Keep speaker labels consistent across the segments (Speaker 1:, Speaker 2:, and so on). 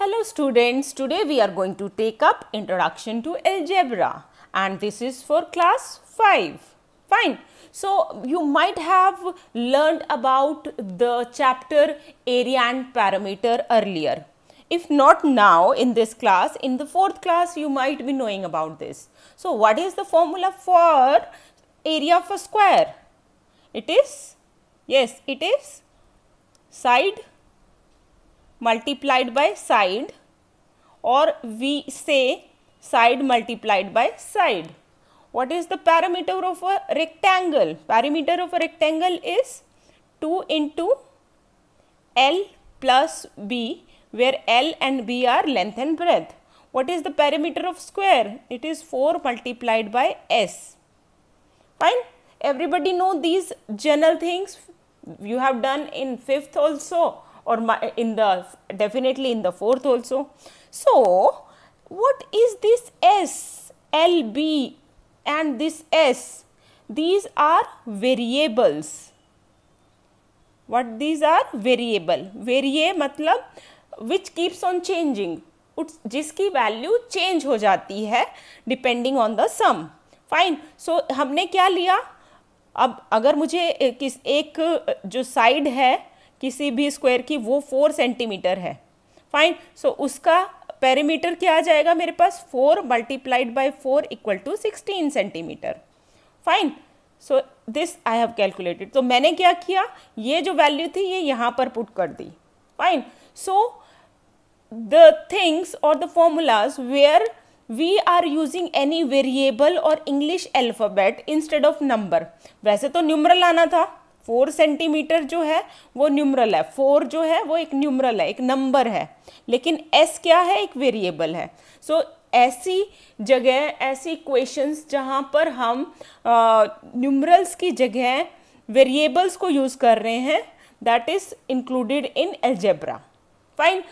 Speaker 1: Hello students, today we are going to take up Introduction to Algebra and this is for class 5. Fine. So, you might have learned about the chapter area and parameter earlier. If not now in this class, in the fourth class you might be knowing about this. So, what is the formula for area of a square? It is, yes, it is side multiplied by side or we say side multiplied by side. What is the parameter of a rectangle? Parameter of a rectangle is 2 into L plus B where L and B are length and breadth. What is the perimeter of square? It is 4 multiplied by S. Fine. Everybody know these general things you have done in 5th also. or in the definitely in the fourth also. So, what is this S, L, B and this S? These are variables. What these are? Variable. Varie matlab which keeps on changing. जिसकी value change हो जाती है depending on the sum fine so हमने क्या लिया अब अगर मुझे किस एक जो साइड है किसी भी स्क्वायर की वो फोर सेंटीमीटर है फाइन सो so, उसका पेरीमीटर क्या आ जाएगा मेरे पास four multiplied by four equal to sixteen centimetre fine so this I have calculated तो मैंने क्या किया ये जो वैल्यू थी ये यहाँ पर पुट कर दी फाइन सो द थिंग्स और the formulas where we are using any variable और English alphabet instead of number वैसे तो न्यूमरल आना था फोर सेंटीमीटर जो है वो न्यूमरल है फोर जो है वो एक न्यूमरल है एक नंबर है लेकिन एस क्या है एक वेरिएबल है सो so, ऐसी जगह ऐसी क्वेश्चंस जहाँ पर हम न्यूमरल्स की जगह वेरिएबल्स को यूज़ कर रहे हैं that is included in algebra fine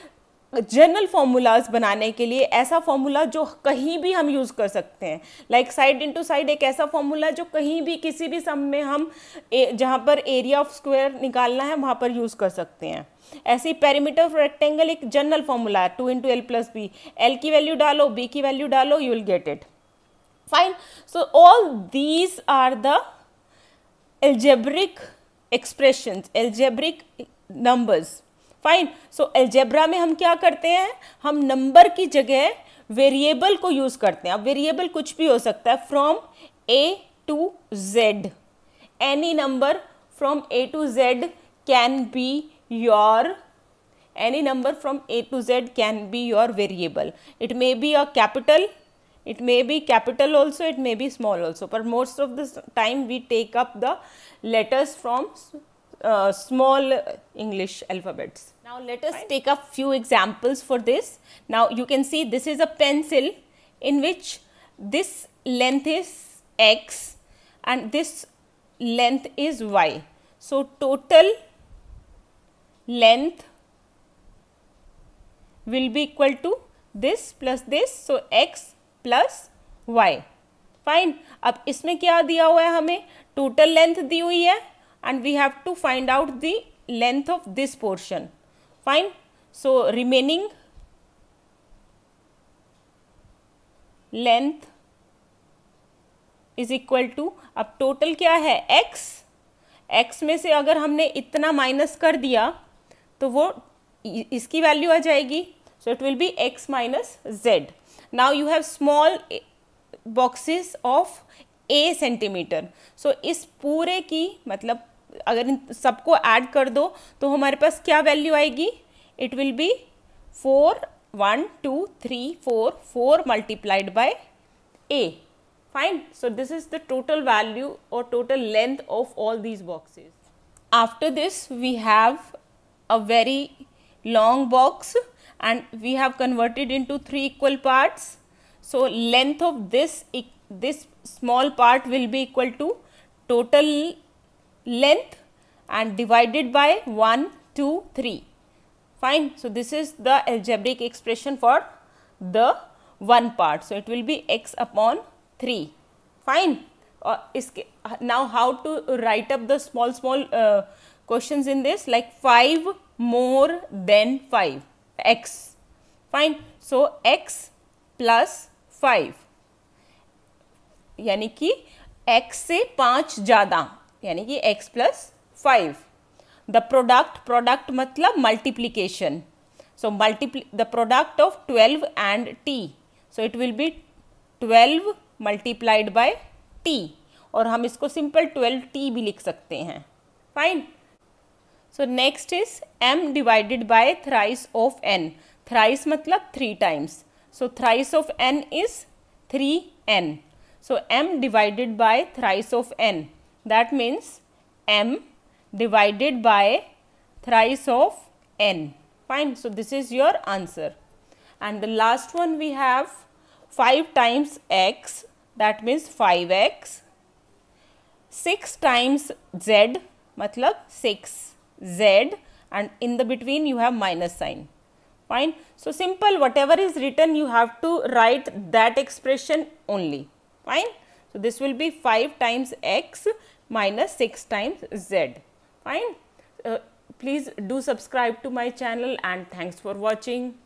Speaker 1: general formulas बनाने के लिए ऐसा फार्मूला जो कहीं भी हम यूज़ कर सकते हैं लाइक साइड इनटू साइड एक ऐसा फॉर्मूला जो कहीं भी किसी भी सम में हम जहाँ पर एरिया ऑफ स्क्वायर निकालना है वहाँ पर यूज़ कर सकते हैं ऐसे ही पेरीमीटर ऑफ रेक्टेंगल एक जनरल फार्मूला है two into L plus B L की वैल्यू डालो बी की वैल्यू डालो you will get it fine so all these are the algebraic expression algebraic numbers fine so algebra में हम क्या करते हैं हम नंबर की जगह वेरिएबल को यूज करते हैं अब वेरिएबल कुछ भी हो सकता है from A to Z any number from A to Z can be your any number from A to Z can be your variable it may be a capital it may be capital also it may be small also पर most of the time we take up the letters from uh, small English alphabets. Now let us Fine. take a few examples for this. Now you can see this is a pencil in which this length is x and this length is y. So total length will be equal to this plus this. So x plus y. fine अब इसमें क्या दिया हुआ है हमें total length दी हुई है and we have to find out the length of this portion fine so remaining length is equal to अब टोटल क्या है x x में से अगर हमने इतना माइनस कर दिया तो वो इसकी वैल्यू आ जाएगी so it will be x minus Z now you have small boxes of A centimetre so इस पूरे की मतलब अगर इन सबको ऐड कर दो तो हमारे पास क्या वैल्यू आएगी it will be four one two three four four multiplied by A fine so this is the total value और total length of all these boxes after this we have a very long box and we have converted into three equal parts so length of this this small part will be equal to total length and divided by 1, 2, 3. Fine. So, this is the algebraic expression for the 1 part. So, it will be x upon 3. Fine. Uh, now, how to write up the small, small uh, questions in this like 5 more than 5 x. Fine. So, x plus 5 Yani ki x se 5 jada. यानी कि x plus five the product product मतलब multiplication so multiply the product of twelve and t so it will be twelve multiplied by t और हम इसको simple twelve t भी लिख सकते हैं fine so next is m divided by thrice of n thrice मतलब three times so thrice of n is three N so m divided by thrice of n that means m divided by thrice of n fine so this is your answer and the last one we have 5 times x that means 5x 6 times z matlab 6z and in the between you have minus sign fine so simple whatever is written you have to write that expression only fine so this will be 5 times x minus 6 times z. Fine. Uh, please do subscribe to my channel and thanks for watching.